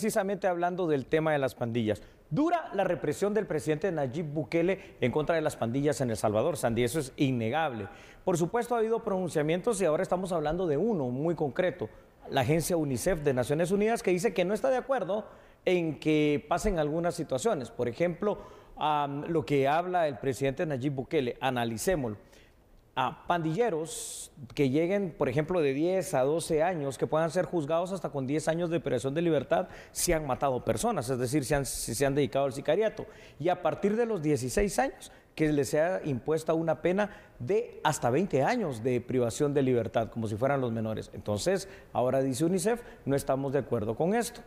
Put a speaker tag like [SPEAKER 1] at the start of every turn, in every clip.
[SPEAKER 1] Precisamente hablando del tema de las pandillas, dura la represión del presidente Nayib Bukele en contra de las pandillas en El Salvador, Sandy, eso es innegable. Por supuesto ha habido pronunciamientos y ahora estamos hablando de uno muy concreto, la agencia UNICEF de Naciones Unidas que dice que no está de acuerdo en que pasen algunas situaciones, por ejemplo, lo que habla el presidente Nayib Bukele, analicémoslo a pandilleros que lleguen, por ejemplo, de 10 a 12 años, que puedan ser juzgados hasta con 10 años de privación de libertad si han matado personas, es decir, si, si se han dedicado al sicariato. Y a partir de los 16 años, que les sea impuesta una pena de hasta 20 años de privación de libertad, como si fueran los menores. Entonces, ahora dice UNICEF, no estamos de acuerdo con esto.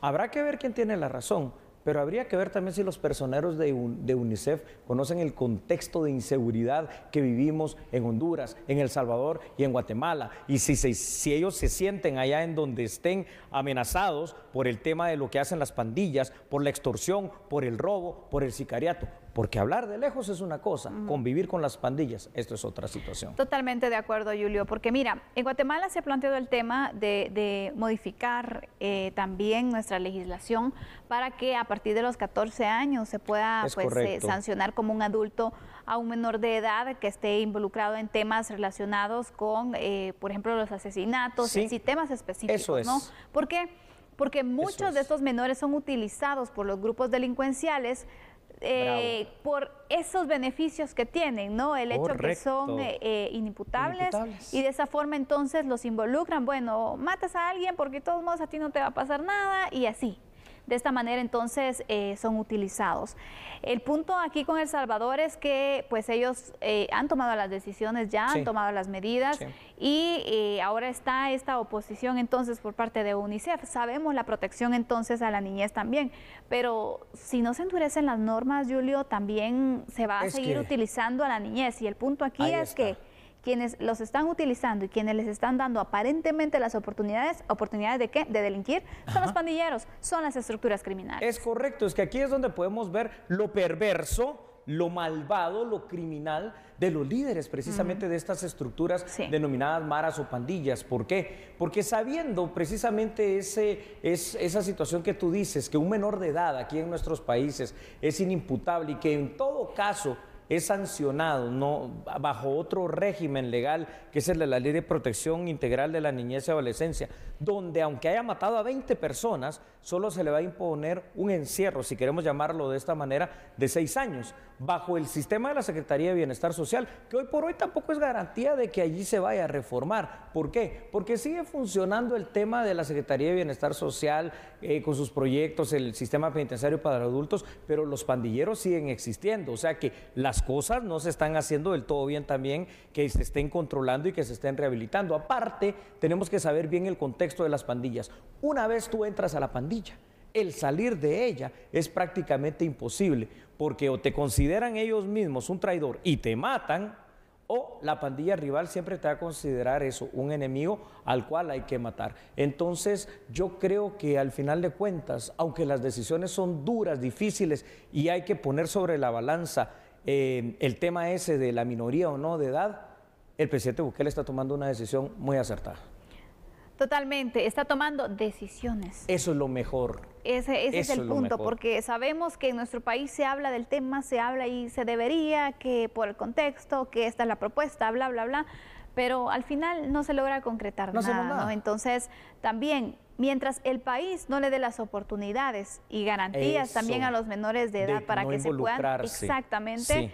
[SPEAKER 1] Habrá que ver quién tiene la razón pero habría que ver también si los personeros de, UNICEF conocen el contexto de inseguridad que vivimos en Honduras, en El Salvador y en Guatemala. Y si, ellos se sienten allá en donde estén amenazados por el tema de lo que hacen las pandillas, por la extorsión, por el robo, por el sicariato. Porque hablar de lejos es una cosa, convivir con las pandillas, esto es otra situación.
[SPEAKER 2] Totalmente de acuerdo, Julio, porque mira, en Guatemala se ha planteado el tema de, modificar eh, también nuestra legislación para que a partir de los 14 años se pueda pues, eh, sancionar como un adulto a un menor de edad que esté involucrado en temas relacionados con, eh, por ejemplo, los asesinatos, y temas específicos, eso es. ¿no? Porque porque muchos de estos menores son utilizados por los grupos delincuenciales eh, por esos beneficios que tienen, ¿no? El hecho que son eh, eh, inimputables, inimputables, y de esa forma entonces los involucran, bueno, matas a alguien porque de todos modos a ti no te va a pasar nada y así de esta manera entonces eh, son utilizados. El punto aquí con El Salvador es que pues ellos eh, han tomado las decisiones ya, han tomado las medidas y eh, ahora está esta oposición entonces por parte de UNICEF. Sabemos la protección entonces a la niñez también, pero si no se endurecen las normas, Julio, también se va a seguir utilizando a la niñez y el punto aquí es que quienes los están utilizando y quienes les están dando aparentemente las oportunidades, oportunidades de qué? De delinquir, son los pandilleros, son las estructuras
[SPEAKER 1] criminales. Es correcto, es que aquí es donde podemos ver lo perverso lo malvado, lo criminal de los líderes precisamente de estas estructuras denominadas maras o pandillas. ¿Por qué? Porque sabiendo precisamente ese, esa situación que tú dices, que un menor de edad aquí en nuestros países es inimputable y que en todo caso es sancionado bajo otro régimen legal, que es el de la Ley de Protección Integral de la Niñez y Adolescencia, donde aunque haya matado a 20 personas, solo se le va a imponer un encierro, si queremos llamarlo de esta manera, de seis años, bajo el sistema de la Secretaría de Bienestar Social, que hoy por hoy tampoco es garantía de que allí se vaya a reformar. ¿Por qué? Porque sigue funcionando el tema de la Secretaría de Bienestar Social eh, con sus proyectos, el sistema penitenciario para adultos, pero los pandilleros siguen existiendo. O sea que la cosas no se están haciendo del todo bien también, que se estén controlando y que se estén rehabilitando. Aparte, tenemos que saber bien el contexto de las pandillas. Una vez tú entras a la pandilla, el salir de ella es prácticamente imposible, porque o te consideran ellos mismos un traidor y te matan, o la pandilla rival siempre te va a considerar eso, un enemigo al cual hay que matar. Entonces yo creo que al final de cuentas, aunque las decisiones son duras, difíciles y hay que poner sobre la balanza Em, el tema ese de la minoría o no de edad, el presidente Bukele está tomando una decisión muy acertada.
[SPEAKER 2] Totalmente, está tomando decisiones.
[SPEAKER 1] Eso es lo mejor.
[SPEAKER 2] Ese, es el punto, porque sabemos que en nuestro país se habla del tema, se habla y se debería, que por el contexto, que esta es la propuesta, bla, bla, bla pero al final no se logra concretar nada, Entonces, también mientras el país no le dé las oportunidades y garantías también a los menores de edad para que se puedan exactamente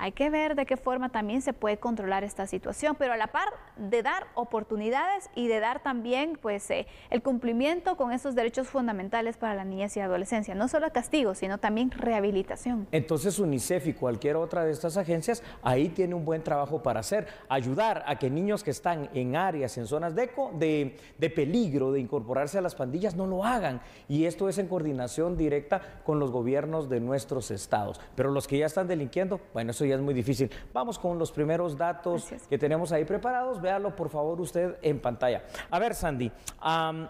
[SPEAKER 2] hay que ver de qué forma también se puede controlar esta situación, pero a la par de dar oportunidades y de dar también pues, eh, el cumplimiento con esos derechos fundamentales para la niñez y adolescencia, no solo castigo, sino también rehabilitación.
[SPEAKER 1] Entonces UNICEF y cualquier otra de estas agencias ahí tiene un buen trabajo para hacer, ayudar a que niños que están en áreas, en zonas de, de, de peligro de incorporarse a las pandillas no lo hagan. Y esto es en coordinación directa con los gobiernos de nuestros estados. Pero los que ya están delinquiendo, bueno, eso es muy difícil. Vamos con los primeros datos que tenemos ahí preparados. Véalo, por favor, usted en pantalla. A ver, Sandy,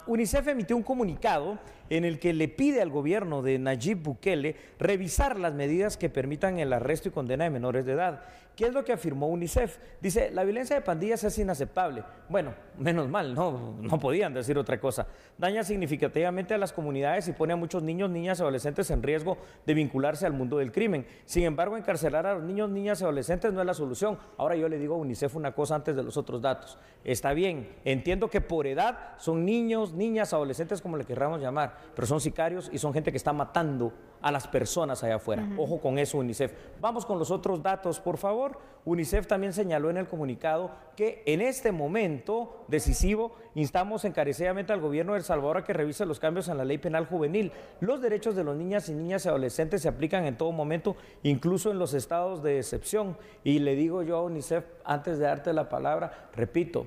[SPEAKER 1] UNICEF emitió un comunicado en el que le pide al gobierno de Nayib Bukele revisar las medidas que permitan el arresto y condena de menores de edad. ¿Qué es lo que afirmó UNICEF? Dice, la violencia de pandillas es inaceptable. Bueno, menos mal, no, no podían decir otra cosa. Daña significativamente a las comunidades y pone a muchos niños, niñas y adolescentes en riesgo de vincularse al mundo del crimen. Sin embargo, encarcelar a los niños, niñas y adolescentes no es la solución. Ahora yo le digo a UNICEF una cosa antes de los otros datos. Está bien, entiendo que por edad son niños, niñas, adolescentes, como le querramos llamar, pero son sicarios y son gente que está matando a las personas allá afuera. Ojo con eso, UNICEF. Vamos con los otros datos, por favor. UNICEF también señaló en el comunicado que en este momento decisivo instamos encarecidamente al gobierno de El Salvador a que revise los cambios en la ley penal juvenil. Los derechos de los niñas y niñas y adolescentes se aplican en todo momento, incluso en los estados de excepción. Y le digo yo a UNICEF, antes de darte la palabra, repito,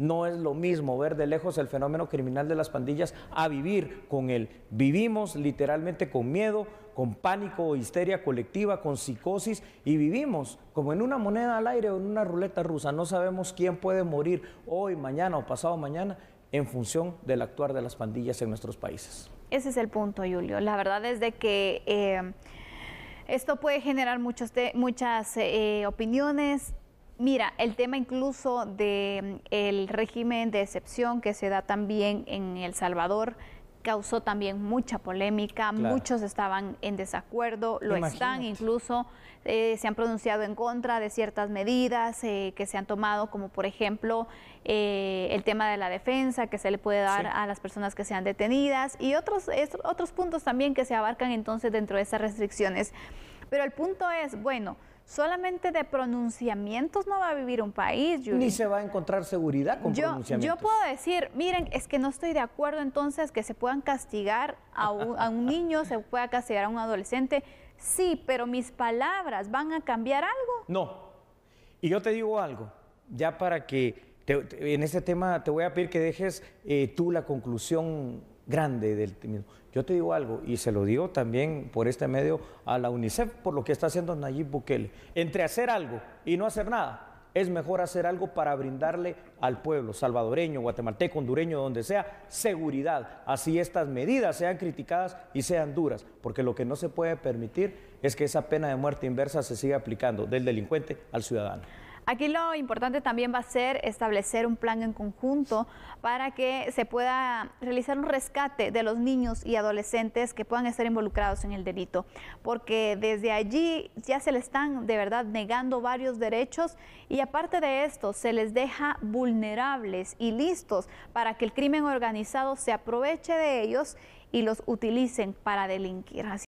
[SPEAKER 1] no es lo mismo ver de lejos el fenómeno criminal de las pandillas a vivir con él. Vivimos literalmente con miedo, con pánico o histeria colectiva, con psicosis y vivimos como en una moneda al aire o en una ruleta rusa. No sabemos quién puede morir hoy, mañana o pasado mañana en función del actuar de las pandillas en nuestros países.
[SPEAKER 2] Ese es el punto, Julio. La verdad es de que eh, esto puede generar muchas eh, opiniones, Mira, el tema incluso del mm, el régimen de excepción que se da también en El Salvador causó también mucha polémica, muchos estaban en desacuerdo, lo están incluso, eh, se han pronunciado en contra de ciertas medidas eh, que se han tomado, como por ejemplo eh, el tema de la defensa que se le puede dar a las personas que sean detenidas y otros, otros puntos también que se abarcan entonces dentro de esas restricciones. Pero el punto es, bueno, solamente de pronunciamientos no va a vivir un país. Yuri. Ni se va a
[SPEAKER 1] encontrar seguridad con pronunciamientos. Yo puedo
[SPEAKER 2] decir, miren, es que no estoy de acuerdo entonces que se puedan castigar a un, niño, se pueda castigar a un adolescente. Sí, pero mis palabras, ¿van a cambiar algo?
[SPEAKER 1] No. Y yo te digo algo, ya para que en este tema te voy a pedir que dejes eh, tú la conclusión grande del mismo. Yo te digo algo, y se lo digo también por este medio a la UNICEF, por lo que está haciendo Nayib Bukele. Entre hacer algo y no hacer nada, es mejor hacer algo para brindarle al pueblo salvadoreño, guatemalteco, hondureño, donde sea, seguridad. Así estas medidas sean criticadas y sean duras, porque lo que no se puede permitir es que esa pena de muerte inversa se siga aplicando del delincuente al ciudadano.
[SPEAKER 2] Aquí lo importante también va a ser establecer un plan en conjunto para que se pueda realizar un rescate de los niños y adolescentes que puedan estar involucrados en el delito, porque desde allí ya se le están de verdad negando varios derechos y aparte de esto se les deja vulnerables y listos para que el crimen organizado se aproveche de ellos y los utilicen para delinquir. Así